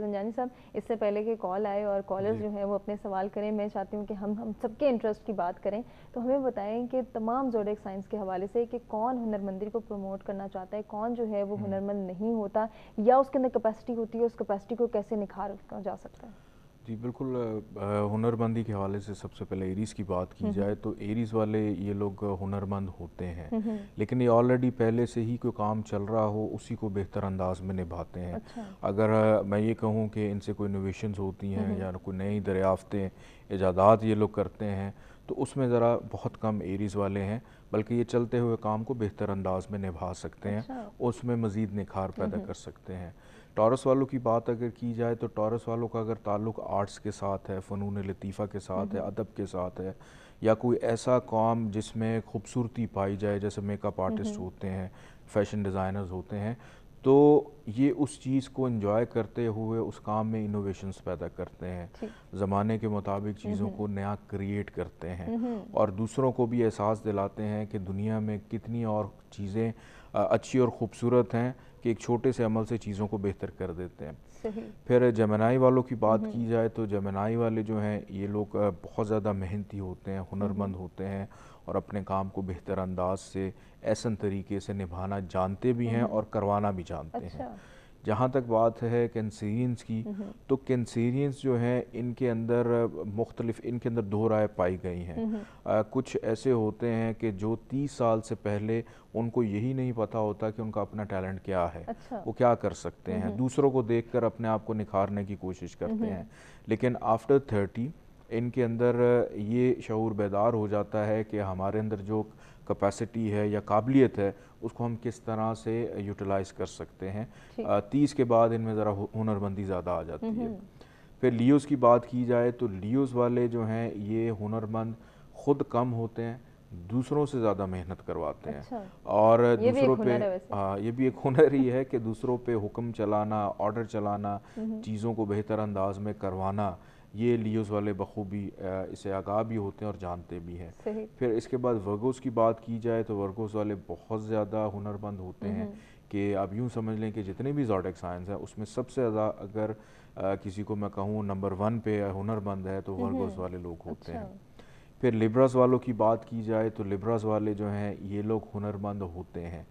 جانی یعنی صاحب اس سے پہلے کہ کال آئے اور کالرز جی۔ جو ہیں وہ اپنے سوال کریں میں چاہتی ہوں کہ ہم سب کے انٹرسٹ کی بات کریں تو ہمیں بتائیں کہ تمام زوڈیک سائنس کے حوالے سے کہ کون ہنرمندی کو پروموٹ کرنا چاہتا ہے کون جو ہے وہ ہنرمند نہیں ہوتا یا اس کے اندر کیپیسٹی ہوتی ہے اس کیپیسٹی کو کیسے نکھار جا سکتا ہے جی بالکل مندی کے حوالے سے سب سے پہلے ایریز کی بات کی جائے تو ایریز والے یہ لوگ ہنر مند ہوتے ہیں لیکن یہ آلریڈی پہلے سے ہی کوئی کام چل رہا ہو اسی کو بہتر انداز میں نبھاتے ہیں اچھا۔ اگر میں یہ کہوں کہ ان سے کوئی انوویشنز ہوتی ہیں یا کوئی نئی دریافتیں ایجادات یہ لوگ کرتے ہیں تو اس میں ذرا بہت کم ایریز والے ہیں بلکہ یہ چلتے ہوئے کام کو بہتر انداز میں نبھا سکتے ہیں اچھا۔ اس میں مزید نکھار پیدا کر سکتے ہیں ٹورس والوں کی بات اگر کی جائے تو ٹورس والوں کا اگر تعلق آرٹس کے ساتھ ہے فنون لطیفہ کے ساتھ ہے ادب کے ساتھ ہے یا کوئی ایسا کام جس میں خوبصورتی پائی جائے جیسے میک اپ آرٹسٹ ہوتے ہیں فیشن ڈیزائنرز ہوتے ہیں تو یہ اس چیز کو انجوائے کرتے ہوئے اس کام میں انویشنز پیدا کرتے ہیں زمانے کے مطابق چیزوں کو نیا کریٹ کرتے ہیں اور دوسروں کو بھی احساس دلاتے ہیں کہ دنیا میں کتنی اور چیزیں اچھی اور خوبصورت ہیں کہ ایک چھوٹے سے عمل سے چیزوں کو بہتر کر دیتے ہیں پھر جمنائی والوں کی بات کی جائے تو جمنائی والے جو ہیں یہ لوگ بہت زیادہ محنتی ہوتے ہیں ہنرمند ہوتے ہیں اور اپنے کام کو بہتر انداز سے ایسن طریقے سے نبھانا جانتے بھی ہیں اور کروانا بھی جانتے ہیں اچھا۔ جہاں تک بات ہے کینسیرینس کی تو کینسیرینس جو ہیں ان کے اندر مختلف ان کے اندر دو رائے پائی گئی ہیں کچھ ایسے ہوتے ہیں کہ جو تیس سال سے پہلے ان کو یہی نہیں پتہ ہوتا کہ ان کا اپنا ٹیلنٹ کیا ہے اچھا۔ وہ کیا کر سکتے ہیں دوسروں کو دیکھ کر اپنے آپ کو نکھارنے کی کوشش کرتے ہیں لیکن آفٹر تھرٹی ان کے اندر یہ شعور بیدار ہو جاتا ہے کہ ہمارے اندر جو کپیسٹی ہے یا قابلیت ہے اس کو ہم کس طرح سے یوٹیلائز کر سکتے ہیں تیس کے بعد ان میں ذرا ہنرمندی زیادہ آ جاتی ہے پھر لیوز کی بات کی جائے تو لیوز والے جو ہیں یہ ہنرمند خود کم ہوتے ہیں دوسروں سے زیادہ محنت کرواتے ہیں اچھا۔ اور دوسروں پہ ہاں، یہ بھی ایک ہنر ہی ہے کہ دوسروں پہ حکم چلانا آرڈر چلانا چیزوں کو بہتر انداز میں کروانا یہ لیوز والے بخوبی اسے آگاہ بھی ہوتے ہیں اور جانتے بھی ہیں پھر اس کے بعد ورگوز کی بات کی جائے تو ورگوز والے بہت زیادہ ہنر بند ہوتے ہیں کہ آپ یوں سمجھ لیں کہ جتنے بھی زاٹک سائنس ہیں اس میں سب سے زیادہ اگر کسی کو میں کہوں نمبر ون پہ ہنر بند ہے تو ورگوز والے لوگ ہوتے اچھا۔ ہیں پھر لبراز والوں کی بات کی جائے تو لبراز والے جو ہیں یہ لوگ ہنرمند ہوتے ہیں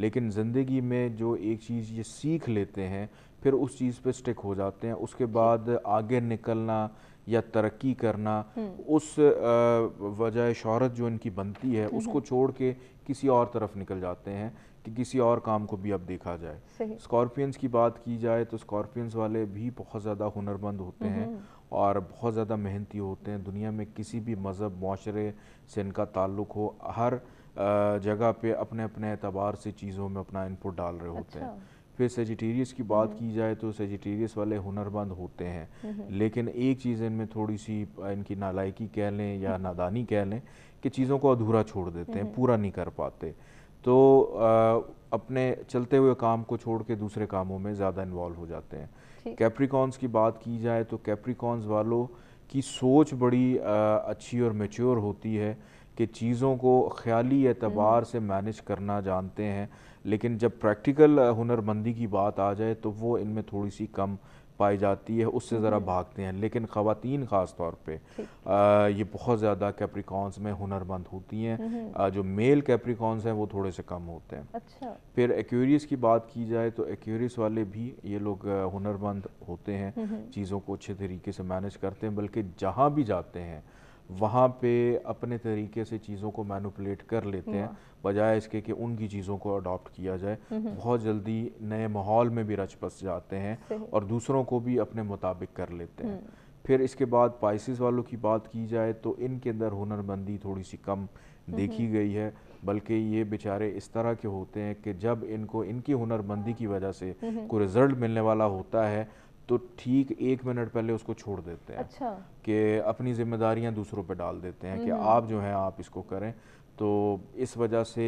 لیکن زندگی میں جو ایک چیز یہ سیکھ لیتے ہیں پھر اس چیز پہ سٹک ہو جاتے ہیں اس کے بعد آگے نکلنا یا ترقی کرنا اس وجہ شہرت جو ان کی بنتی ہے اس کو چھوڑ کے کسی اور طرف نکل جاتے ہیں کہ کسی اور کام کو بھی اب دیکھا جائے اسکارپیونس کی بات کی جائے تو اسکارپیئنس والے بھی بہت زیادہ ہنرمند ہوتے ہیں اور بہت زیادہ محنتی ہوتے ہیں دنیا میں کسی بھی مذہب معاشرے سے ان کا تعلق ہو ہر جگہ پہ اپنے اپنے اعتبار سے چیزوں میں اپنا ان پٹ ڈال رہے ہوتے ہیں اچھا۔ پھر سیجیٹیریس کی بات کی جائے تو سیجیٹیریس والے ہنرمند ہوتے ہیں لیکن ایک چیز ان میں تھوڑی سی ان کی نالائکی کہہ لیں یا نادانی کہہ لیں کہ چیزوں کو ادھورا چھوڑ دیتے ہیں پورا نہیں کر پاتے تو اپنے چلتے ہوئے کام کو چھوڑ کے دوسرے کاموں میں زیادہ انوالو ہو جاتے ہیں کیپریکانس کی بات کی جائے تو کیپریکانس والوں کی سوچ بڑی اچھی اور میچور ہوتی ہے کہ چیزوں کو خیالی اعتبار سے مینج کرنا جانتے ہیں لیکن جب پریکٹیکل ہنرمندی کی بات آ جائے تو وہ ان میں تھوڑی سی کم پائی جاتی ہے اس سے ذرا بھاگتے ہیں لیکن خواتین خاص طور پہ یہ بہت زیادہ کیپریکونس میں ہنرمند ہوتی ہیں جو میل کیپریکونس ہیں وہ تھوڑے سے کم ہوتے ہیں اچھا۔ پھر ایکیوریس کی بات کی جائے تو ایکیوریس والے بھی یہ لوگ ہنرمند ہوتے ہیں چیزوں کو اچھے طریقے سے مینج کرتے ہیں بلکہ جہاں بھی جاتے ہیں وہاں پہ اپنے طریقے سے چیزوں کو مینوپولیٹ کر لیتے ہیں بجائے اس کے کہ ان کی چیزوں کو اڈاپٹ کیا جائے بہت جلدی نئے ماحول میں بھی رچ پس جاتے ہیں اور دوسروں کو بھی اپنے مطابق کر لیتے ہیں پھر اس کے بعد پائسز والوں کی بات کی جائے تو ان کے اندر ہنر بندی تھوڑی سی کم دیکھی گئی ہے بلکہ یہ بیچارے اس طرح کے ہوتے ہیں کہ جب ان کو ان کی ہنر بندی کی وجہ سے کوئی رزلٹ ملنے والا ہوتا ہے تو ٹھیک ایک منٹ پہلے اس کو چھوڑ دیتے ہیں اچھا۔ کہ اپنی ذمہ داریاں دوسروں پہ ڈال دیتے ہیں کہ آپ جو ہیں آپ اس کو کریں تو اس وجہ سے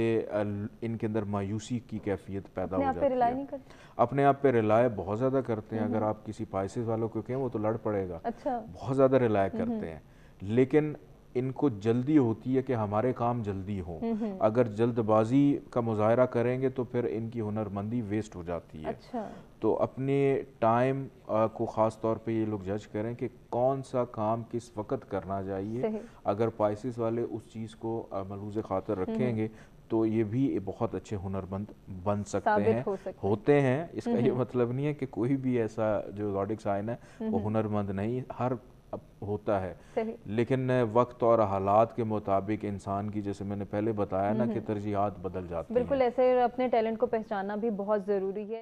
ان کے اندر مایوسی کی کیفیت پیدا ہو جاتی ہے اپنے آپ پہ ریلائے بہت زیادہ کرتے ہیں اگر آپ کسی پائسز والوں کو کہیں وہ تو لڑ پڑے گا اچھا۔ بہت زیادہ ریلائے کرتے ہیں لیکن ان کو جلدی ہوتی ہے کہ ہمارے کام جلدی ہوں اگر جلد بازی کا مظاہرہ کریں گے تو پھر ان کی ہنرمندی ویسٹ ہو جاتی ہے اچھا۔ تو اپنے ٹائم کو خاص طور پہ یہ لوگ جج کریں کہ کون سا کام کس وقت کرنا چاہیے اگر پائسس والے اس چیز کو ملوز خاطر رکھیں گے تو یہ بھی بہت اچھے ہنرمند بن سکتے ہیں ہوتے ہیں اس کا یہ مطلب نہیں ہے کہ کوئی بھی ایسا جو سائن ہے وہ ہنرمند نہیں ہر ہوتا ہے لیکن وقت اور حالات کے مطابق انسان کی جیسے میں نے پہلے بتایا نا کہ ترجیحات بدل جاتے ہیں بالکل ایسے اپنے ٹیلنٹ کو پہچانا بھی بہت ضروری ہے